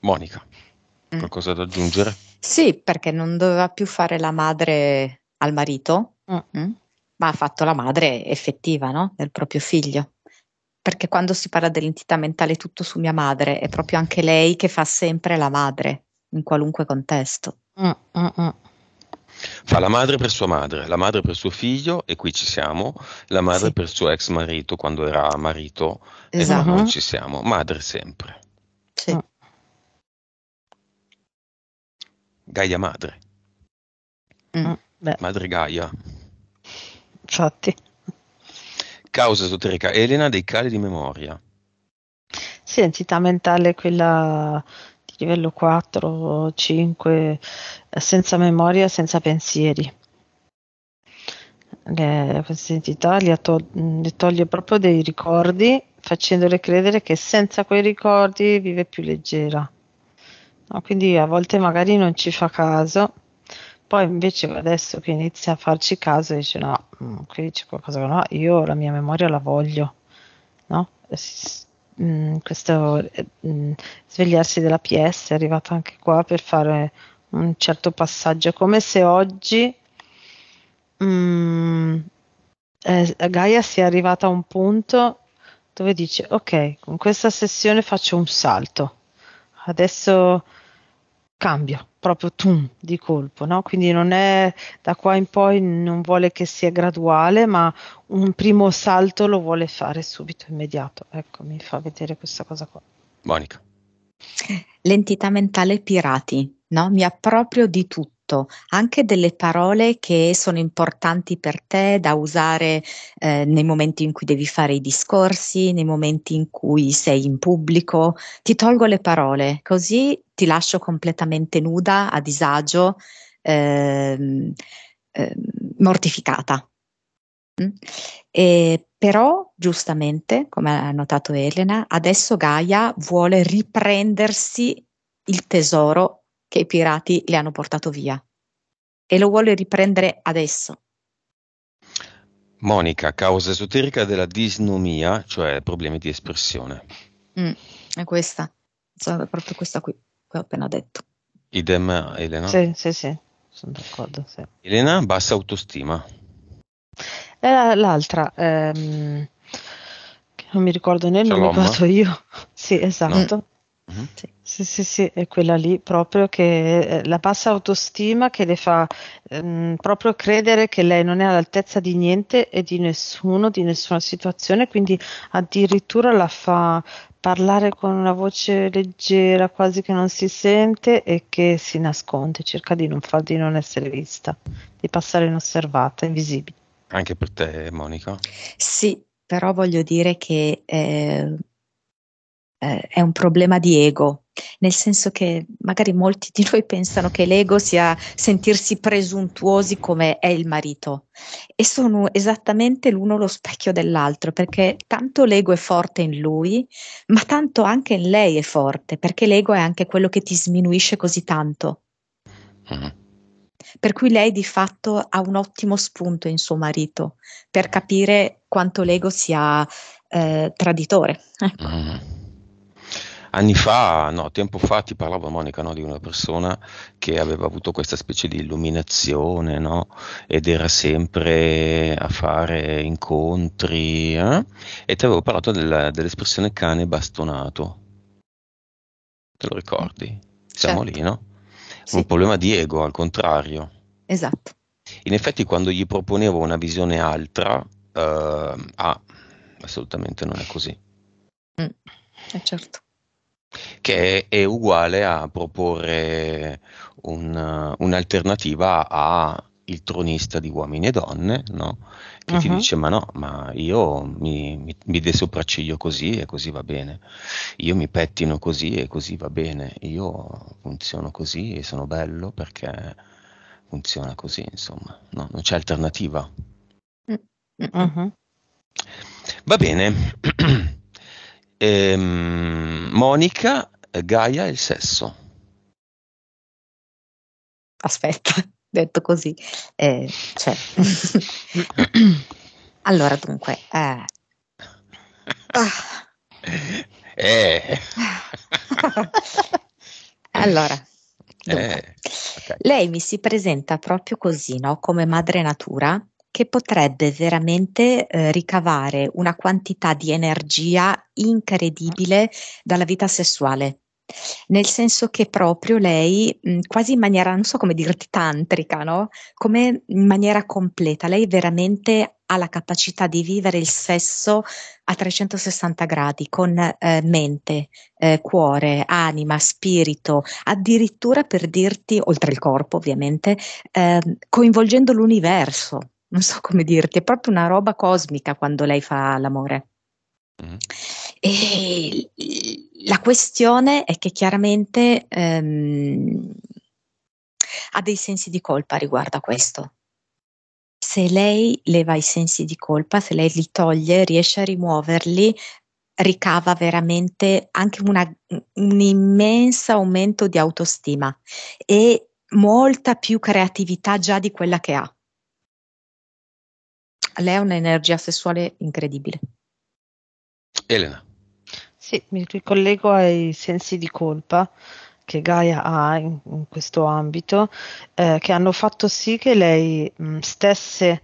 Monica, mm. qualcosa da aggiungere?
Sì, perché non doveva più fare la madre al marito, mm. mm? ma ha fatto la madre effettiva no? del proprio figlio. Perché quando si parla dell'entità mentale tutto su mia madre, è proprio anche lei che fa sempre la madre in qualunque contesto. Mm-mm. Ah, ah, ah.
Fa la madre per sua madre, la madre per suo figlio, e qui ci siamo, la madre sì. per suo ex marito quando era marito, esatto. e no, non ci siamo, madre sempre. Sì. Gaia madre. Mm, madre Gaia. Infatti. Causa esoterica Elena dei cali di memoria.
Sì, entità mentale quella livello 4 5, senza memoria, senza pensieri. Le, questa entità le, to- le toglie proprio dei ricordi, facendole credere che senza quei ricordi vive più leggera. No, quindi a volte magari non ci fa caso, poi invece adesso che inizia a farci caso dice no, mm, qui c'è qualcosa che no, io la mia memoria la voglio, no? mh, mm, questo mh, eh, mm, svegliarsi della PS è arrivato anche qua per fare un certo passaggio, come se oggi mh, mm, eh, Gaia sia arrivata a un punto dove dice ok, con questa sessione faccio un salto, adesso cambia proprio tum, di colpo, no? quindi non è da qua in poi non vuole che sia graduale, ma un primo salto lo vuole fare subito, immediato. Ecco, mi fa vedere questa cosa qua. Monica. L'entità mentale
pirati, no? mi ha proprio di tutto scritto, anche delle parole che sono importanti per te da usare eh, nei momenti in cui devi fare i discorsi, nei momenti in cui sei in pubblico. Ti tolgo le parole, così ti lascio completamente nuda, a disagio, eh, eh, mortificata. Mm? E però, giustamente, come ha notato Elena, adesso Gaia vuole riprendersi il tesoro che i pirati le hanno portato via e lo vuole riprendere adesso.
Monica, causa esoterica della disnomia, cioè problemi di espressione.
Mm, è questa, è proprio questa qui che ho appena detto.
Idem Elena. Sì,
sì, sì, sono d'accordo. Sì.
Elena, bassa autostima.
Eh, l'altra, ehm, non mi ricordo né il nome che ho dato io. Sì, esatto. No. Mm-hmm. Sì, sì, sì, è quella lì proprio che eh, la bassa autostima che le fa ehm, proprio credere che lei non è all'altezza di niente e di nessuno, di nessuna situazione, quindi addirittura la fa parlare con una voce leggera, quasi che non si sente e che si nasconde, cerca di non, far, di non essere vista, di passare inosservata, invisibile.
Anche per te, Monica?
Sì, però voglio dire che eh,
eh, è un problema di ego, nel senso che magari molti di noi pensano che l'ego sia sentirsi presuntuosi come è il marito e sono esattamente l'uno lo specchio dell'altro perché tanto l'ego è forte in lui ma tanto anche in lei è forte perché l'ego è anche quello che ti sminuisce così tanto. Uh-huh. Per cui lei di fatto ha un ottimo spunto in suo marito per capire quanto l'ego sia eh, traditore. Uh-huh.
Anni fa, no, tempo fa ti parlavo Monica no, di una persona che aveva avuto questa specie di illuminazione no? ed era sempre a fare incontri eh? e ti avevo parlato della, dell'espressione cane bastonato. Te lo ricordi? Siamo certo. lì, no? Sì. Un problema di ego, al contrario. Esatto. In effetti quando gli proponevo una visione altra, eh, ah, assolutamente non è così.
Mm, è eh, certo.
Che è, è uguale a proporre un, uh, un'alternativa a il tronista di uomini e donne, no? Che uh-huh. ti mhm. dice: Ma no, ma io mi, mi, mi desopracciglio così e così va bene. Io mi pettino così e così va bene. Io funziono così e sono bello perché funziona così, insomma, no, non c'è alternativa.
Uh-huh.
Va bene. (clears throat) ehm, Monica, Gaia e il sesso.
Aspetta, (laughs) detto così. Eh, cioè. (laughs) allora, dunque. Eh. (laughs) Eh. allora.
Dunque, eh,
okay. Lei mi si presenta proprio così, no? come madre natura, che potrebbe veramente eh, ricavare una quantità di energia incredibile dalla vita sessuale. Nel senso che proprio lei, mh, quasi in maniera, non so come dirti, tantrica, no? Come in maniera completa, lei veramente ha la capacità di vivere il sesso a 360 gradi con eh, mente, eh, cuore, anima, spirito, addirittura per dirti, oltre il corpo ovviamente, eh, coinvolgendo l'universo non so come dirti, è proprio una roba cosmica quando lei fa l'amore. Mm. E la questione è che chiaramente ehm, ha dei sensi di colpa riguardo a questo. Se lei leva i sensi di colpa, se lei li toglie, riesce a rimuoverli, ricava veramente anche una, un immenso aumento di autostima e molta più creatività già di quella che ha
lei ha un'energia sessuale incredibile. Elena. Sì, mi ricollego ai sensi di colpa che Gaia ha in, in questo ambito, eh, che hanno fatto sì che lei mh, stesse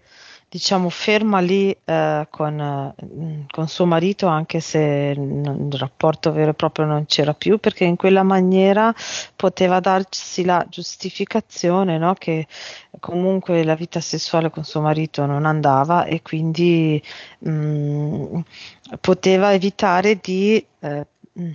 diciamo, ferma lì eh, con, eh, con, suo marito, anche se il rapporto vero e proprio non c'era più, perché in quella maniera poteva darsi la giustificazione no? che comunque la vita sessuale con suo marito non andava e quindi mh, mm, poteva evitare di... Eh, mm,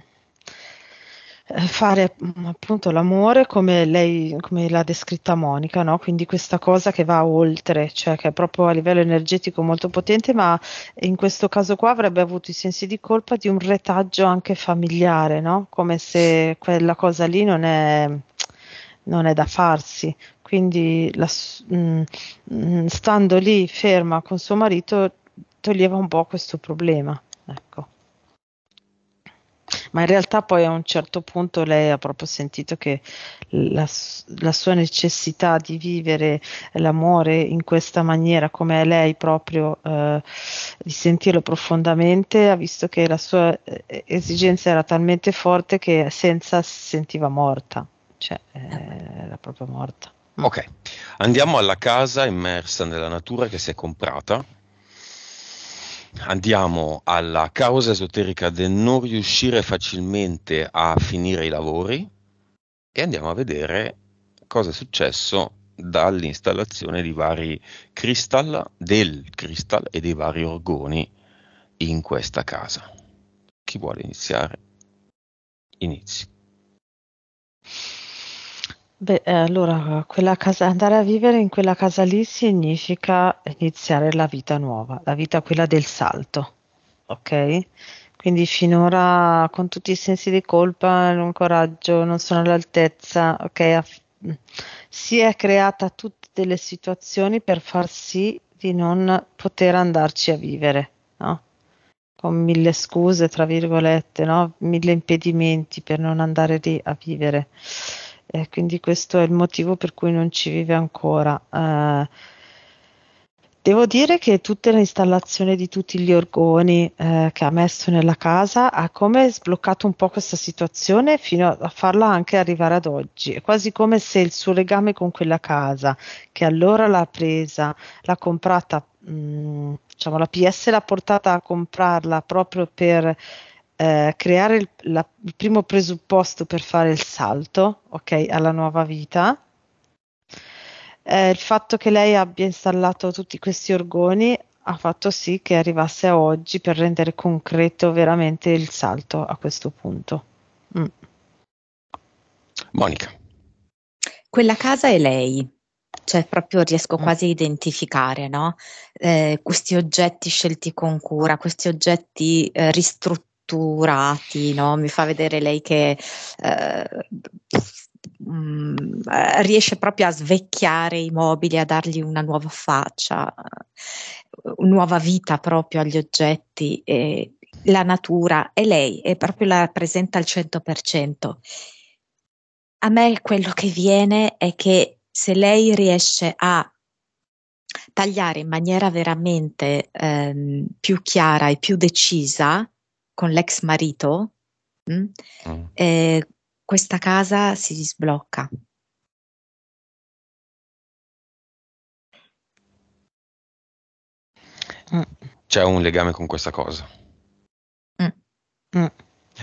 eh, fare mm, appunto l'amore come lei come l'ha descritta Monica, no? quindi questa cosa che va oltre, cioè che è proprio a livello energetico molto potente, ma in questo caso qua avrebbe avuto i sensi di colpa di un retaggio anche familiare, no? come se quella cosa lì non è, non è da farsi. Quindi la, mh, mm, mm, stando lì ferma con suo marito toglieva un po' questo problema. Ecco. Ma in realtà poi a un certo punto lei ha proprio sentito che la, la sua necessità di vivere l'amore in questa maniera, come è lei proprio, eh, di sentirlo profondamente, ha visto che la sua eh, esigenza era talmente forte che senza si sentiva morta, cioè eh, era proprio morta. Ok,
andiamo alla casa immersa nella natura che si è comprata Andiamo alla causa esoterica del non riuscire facilmente a finire i lavori e andiamo a vedere cosa è successo dall'installazione di vari cristal, del cristal e dei vari orgoni in questa casa. Chi vuole iniziare? Inizi.
Beh, eh, allora, quella casa, andare a vivere in quella casa lì significa iniziare la vita nuova, la vita quella del salto, ok? Quindi finora con tutti i sensi di colpa, non coraggio, non sono all'altezza, ok? Mm, si è creata tutte delle situazioni per far sì di non poter andarci a vivere, no? Con mille scuse, tra virgolette, no? Mille impedimenti per non andare lì a vivere eh, quindi questo è il motivo per cui non ci vive ancora. Eh, devo dire che tutta l'installazione di tutti gli orgoni eh, che ha messo nella casa ha come sbloccato un po' questa situazione fino a farla anche arrivare ad oggi. È quasi come se il suo legame con quella casa, che allora l'ha presa, l'ha comprata, mh, mm, diciamo la PS l'ha portata a comprarla proprio per eh, creare il, la, il primo presupposto per fare il salto, ok, alla nuova vita. Eh, il fatto che lei abbia installato tutti questi orgoni ha fatto sì che arrivasse a oggi per rendere concreto veramente il salto a questo punto. Mm.
Monica. Quella casa è lei, cioè proprio riesco mm. quasi a identificare no? eh, questi oggetti scelti con cura, questi oggetti eh, ristrutturati strutturati, no? mi fa vedere lei che eh, mh, mm, riesce proprio a svecchiare i mobili, a dargli una nuova faccia, eh, nuova vita proprio agli oggetti. E la natura è lei, è proprio la rappresenta al 100%. A me quello che viene è che se lei riesce a tagliare in maniera veramente ehm, più chiara e più decisa con l'ex
marito,
mh, mm.
eh, questa casa si sblocca.
Mm. C'è un legame con questa cosa. Mm.
Mm.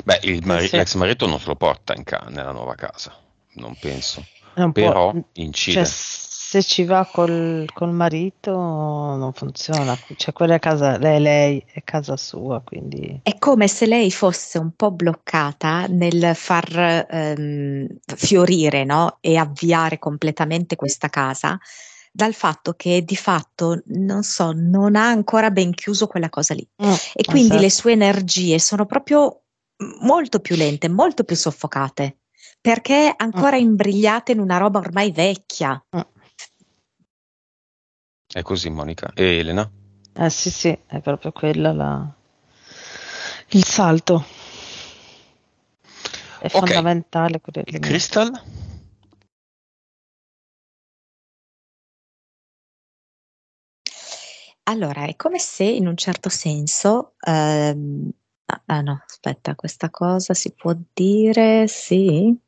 Beh, mari- l'ex marito non se lo porta in ca- nella nuova casa, non penso.
Non Però mm, incide. Cioè, se ci va col, col, marito non funziona, cioè quella è casa, lei, lei, è casa sua, quindi... È come se lei
fosse un po' bloccata nel far ehm, fiorire no? e avviare completamente questa casa dal fatto che di fatto, non so, non ha ancora ben chiuso quella cosa lì. Mm, e quindi esatto. le sue energie sono proprio molto più lente, molto più soffocate perché ancora mm. imbrigliate
in una roba ormai vecchia. Mm.
È così Monica. E Elena?
Eh sì, sì, è proprio quella la... il salto. È okay. fondamentale quello Il Crystal?
Allora, è come se in un certo senso... Ehm, ah, ah no,
aspetta, questa cosa si può dire, sì,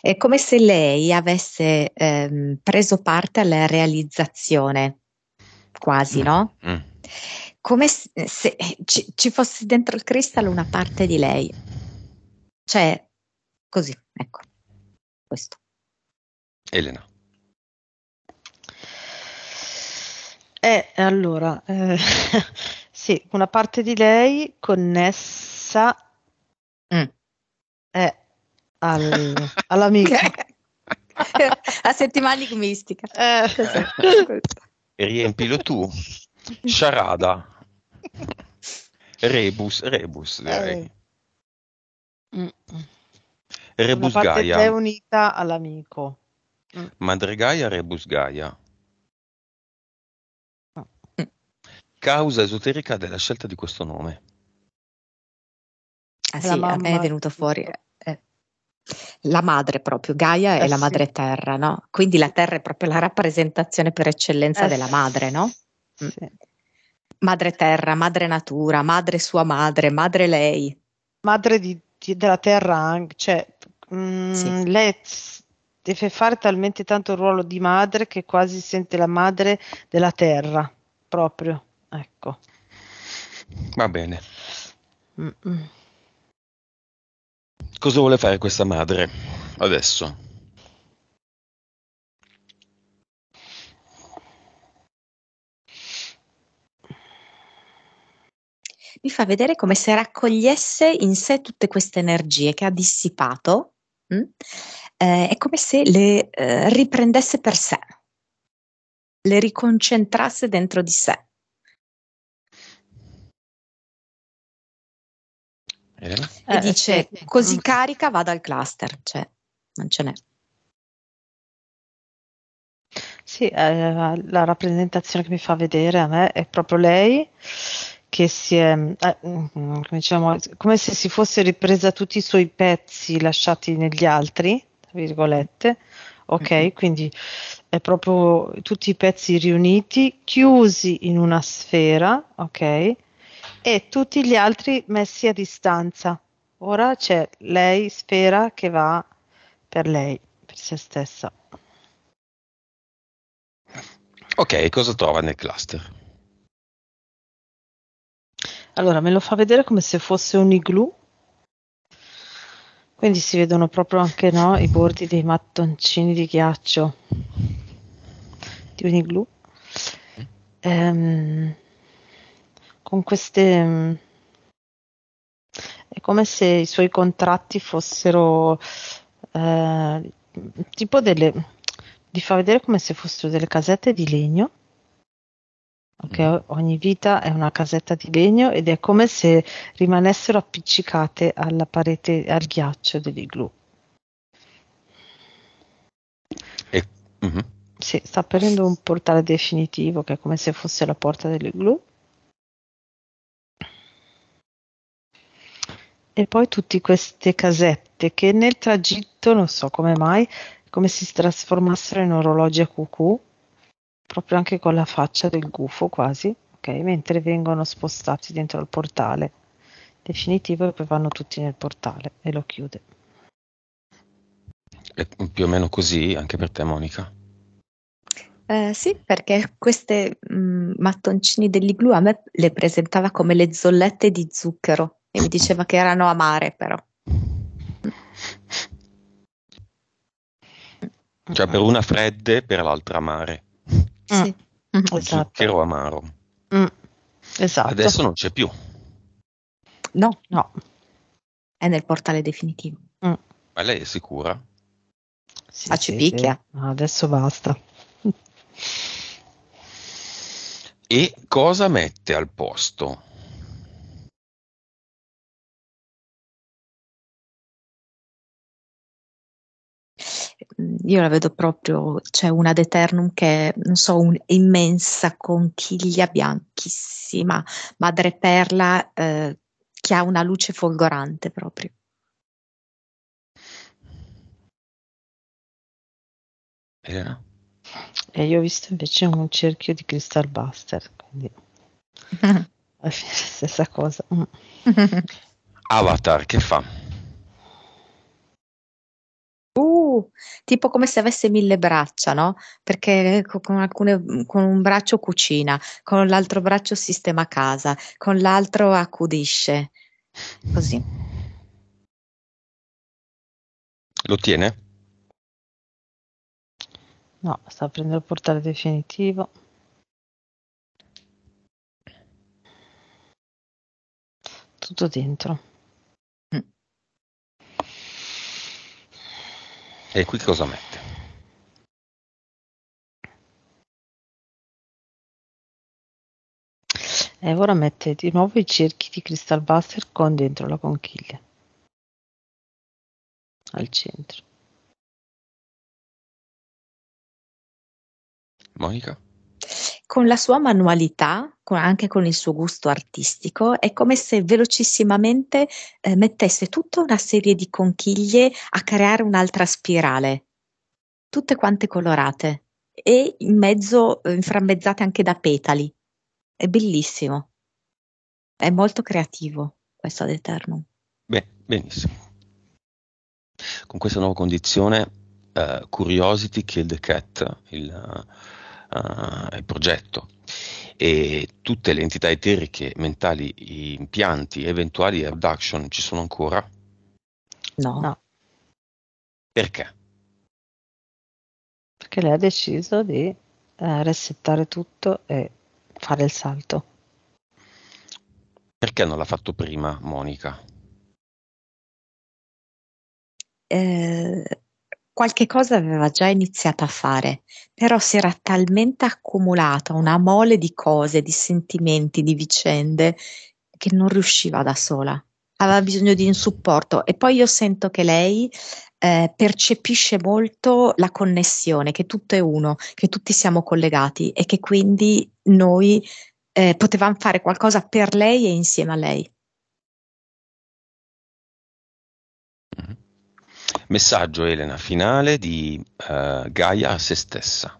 è come se lei avesse ehm, preso parte alla realizzazione quasi, no? Mm. mm. Come se ci, ci fosse dentro il cristallo una parte
di lei. Cioè, così, ecco, questo.
Elena.
Eh, allora, eh, (laughs) sì, una parte di lei connessa mm. eh, al, (laughs) all'amica. (laughs)
A settimanic mistica. Eh. Così, esatto. così
riempilo tu. Sharada. Rebus, Rebus direi. Eh. Rebus Una parte Gaia. è
unita all'amico.
Mm. Madre Gaia, Rebus Gaia. Mm. Causa esoterica della scelta di questo nome.
Ah, sì, a me è venuto fuori. La madre proprio, Gaia eh è la madre terra, no? Quindi la terra è proprio la rappresentazione per eccellenza eh. della madre, no? Mm. Sì. Madre terra, madre natura, madre sua madre, madre lei.
Madre di, di, della terra, cioè mm, sì. lei deve fare talmente tanto il ruolo di madre che quasi sente la madre della terra, proprio, ecco. Va bene. Mm-mm.
Cosa vuole fare questa madre adesso?
Mi fa vedere come se raccogliesse in
sé tutte queste energie che ha dissipato, mh? Mm? Eh, è come se le
eh, riprendesse per sé, le riconcentrasse dentro di sé. Elena? e eh, dice sì. così carica vada al cluster, cioè non ce n'è.
Sì, eh, la rappresentazione che mi fa vedere a me è proprio lei che si è, eh, mm, come, diciamo, come se si fosse ripresa tutti i suoi pezzi lasciati negli altri, tra virgolette, ok? Mm-hmm. Quindi è proprio tutti i pezzi riuniti, chiusi in una sfera, ok? E tutti gli altri messi a distanza. Ora c'è lei sfera che va per lei, per se stessa.
Ok, cosa trova nel cluster?
Allora, me lo fa vedere come se fosse un igloo. Quindi si vedono proprio anche no, i bordi dei mattoncini di ghiaccio di un igloo. Mm. Ehm, con queste mm, è come se i suoi contratti fossero eh, tipo delle... li fa vedere come se fossero delle casette di legno. Okay, mm. ogni vita è una casetta di legno ed è come se rimanessero appiccicate alla parete, al ghiaccio dell'iglu.
E, uh-huh.
Sì, sta aprendo un portale definitivo che è come se fosse la porta dell'iglu e poi tutte queste casette che nel tragitto non so come mai come si trasformassero in orologi a cucù proprio anche con la faccia del gufo quasi ok mentre vengono spostati dentro il portale definitivo e poi vanno tutti nel portale e lo chiude
è più o meno così anche per te Monica
eh, sì, perché questi mm,
mattoncini dell'iglu a me le presentava come le zollette di zucchero e mi diceva che erano amare però.
Cioè per una fredde, per l'altra amare.
Sì. Mm. Mm-hmm. Esatto.
Zucchero amaro.
Mm. Esatto.
Adesso non c'è più.
No, no.
È nel portale definitivo. Mm.
Ma lei è sicura? Sì, ah, ci
picchia. Sì. No, adesso basta.
E
cosa mette al posto?
io la vedo proprio, c'è cioè una d'eternum che è, non so, un'immensa conchiglia bianchissima, madreperla, eh, che ha una luce folgorante proprio.
Yeah.
E io ho visto invece un cerchio di Crystal Buster, quindi (laughs) la stessa cosa. Mm. (laughs)
Avatar, che fa?
tipo come se avesse mille braccia, no? Perché con, alcune, con un braccio cucina, con
l'altro braccio sistema casa, con l'altro accudisce, così.
Lo tiene?
No, sta prendendo il portale definitivo.
Tutto dentro.
E qui cosa mette?
E eh, ora mette di nuovo i cerchi di Crystal Buster con dentro la conchiglia
al centro. Monica? Con la sua manualità,
con, anche con il suo gusto artistico, è come se velocissimamente eh, mettesse tutta una serie di conchiglie a creare un'altra spirale, tutte quante colorate e in mezzo eh, inframmezzate anche da petali. È bellissimo. È molto creativo questo ad Eternum.
Beh, benissimo. Con questa nuova condizione, eh, Curiosity Killed Cat, il uh, il progetto e tutte le entità eteriche, mentali, impianti, eventuali abduction ci sono
ancora? No. no. Perché?
Perché lei ha deciso di eh, resettare tutto e fare il salto.
Perché non l'ha fatto prima Monica?
Eh, qualche cosa aveva già
iniziato a fare, però si era talmente accumulata una mole di cose, di sentimenti, di vicende, che non riusciva da sola. Aveva bisogno di un supporto e poi io sento che lei eh, percepisce molto la connessione, che tutto è uno, che tutti siamo collegati e che quindi noi
eh, potevamo fare qualcosa per lei e insieme a lei.
Messaggio, Elena, finale di uh, Gaia a se stessa.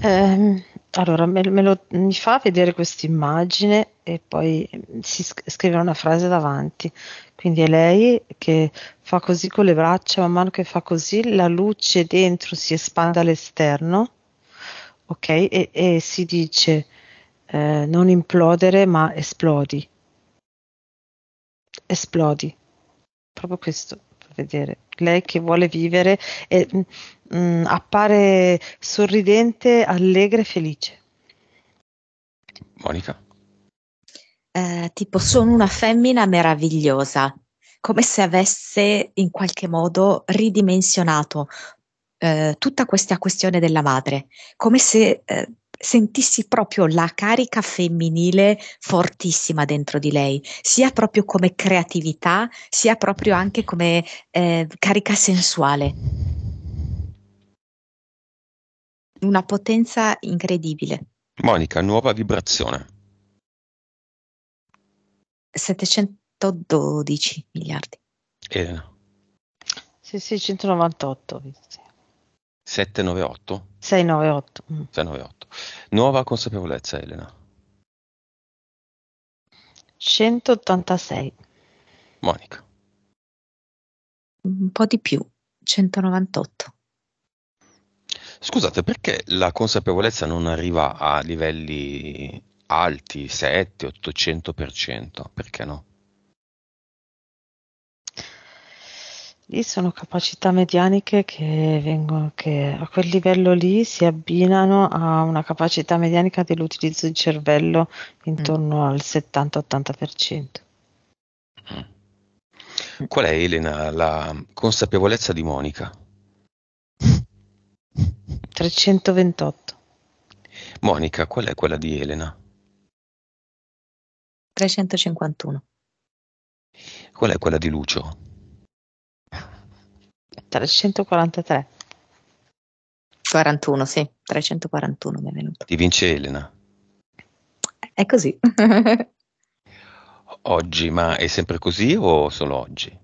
Eh, allora, me, me lo, mi fa vedere questa immagine e poi si scrive una frase davanti. Quindi è lei che fa così con le braccia, man mano che fa così, la luce dentro si espande all'esterno ok? E, e si dice eh, non implodere ma esplodi. Esplodi. Proprio questo, per vedere. Lei che vuole vivere e, mh, mm, appare sorridente, allegra e felice. Monica? Eh, tipo, sono una femmina meravigliosa, come
se avesse in qualche modo ridimensionato eh, tutta questa questione della madre, come se eh, sentissi proprio la carica femminile fortissima dentro di lei, sia proprio come creatività, sia proprio anche come eh, carica sensuale.
Una potenza incredibile.
Monica, nuova vibrazione.
712 miliardi.
Elena.
Sì, sì, 198.
798?
698.
698. Nuova consapevolezza, Elena.
186.
Monica.
Un po' di più, 198.
Scusate, perché la consapevolezza non arriva a livelli alti, 7, 800%? Perché no?
Lì sono capacità medianiche che, vengono, che a quel livello lì si abbinano a una capacità medianica dell'utilizzo di cervello intorno mm. al 70-80%.
Qual è, Elena, la consapevolezza di Monica?
328.
Monica, qual è quella di Elena?
351.
Qual è quella di Lucio?
343.
41, sì, 341 mi è venuto.
Ti vince Elena.
È
così. (laughs)
oggi, ma è sempre così o solo oggi?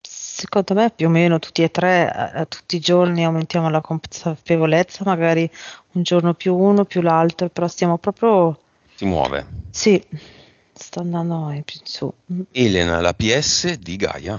Secondo me più o meno tutti e tre, eh, eh, tutti i giorni aumentiamo la consapevolezza, magari un giorno più uno, più l'altro, però stiamo proprio... Si muove. Sì, sta andando in più su.
Elena, la PS di Gaia.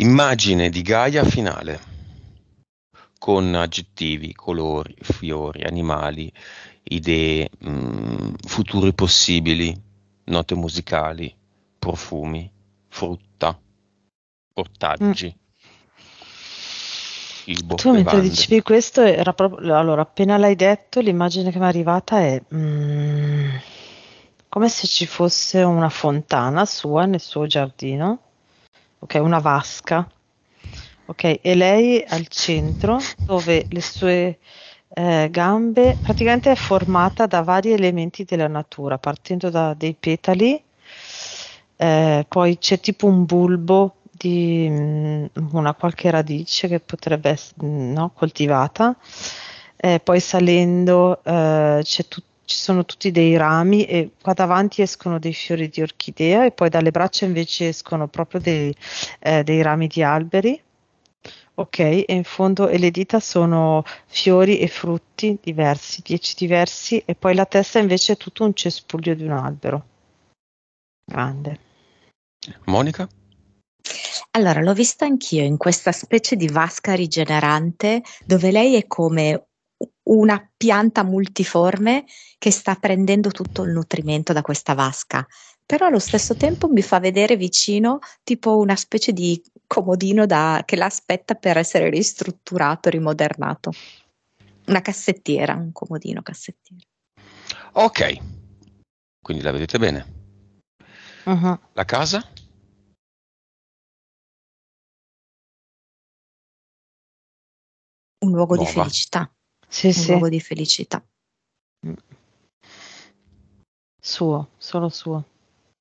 Immagine di Gaia finale, con aggettivi, colori, fiori, animali, idee, mh, mm, futuri possibili, note musicali, profumi, frutta, ortaggi. Mm. Cibo, tu mentre dicevi
questo era proprio allora appena l'hai detto l'immagine che mi è arrivata è mm, come se ci fosse una fontana sua nel suo giardino ok, una vasca, ok, e lei al centro dove le sue eh, gambe praticamente è formata da vari elementi della natura, partendo da dei petali, eh, poi c'è tipo un bulbo di mh, mm, una qualche radice che potrebbe essere mm, no, coltivata. Eh, poi salendo eh, c'è tutto ci sono tutti dei rami e qua davanti escono dei fiori di orchidea e poi dalle braccia invece escono proprio dei, eh, dei rami di alberi. Ok, e in fondo e le dita sono fiori e frutti diversi, dieci diversi, e poi la testa invece è tutto un cespuglio di un albero. Grande.
Monica?
Allora, l'ho vista anch'io in questa specie di vasca rigenerante dove lei è come una pianta multiforme che sta prendendo tutto il nutrimento da questa vasca, però allo stesso tempo mi fa vedere vicino tipo una specie di comodino da, che l'aspetta per essere ristrutturato, rimodernato. Una cassettiera, un comodino cassettiera.
Ok, quindi la vedete bene. Uh-huh. La casa? Un luogo Nuova. di felicità
sì, un sì. luogo di felicità. Mm. Suo, solo suo.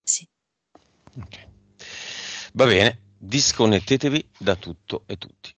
Sì.
Okay. Va bene, disconnettetevi da tutto e tutti.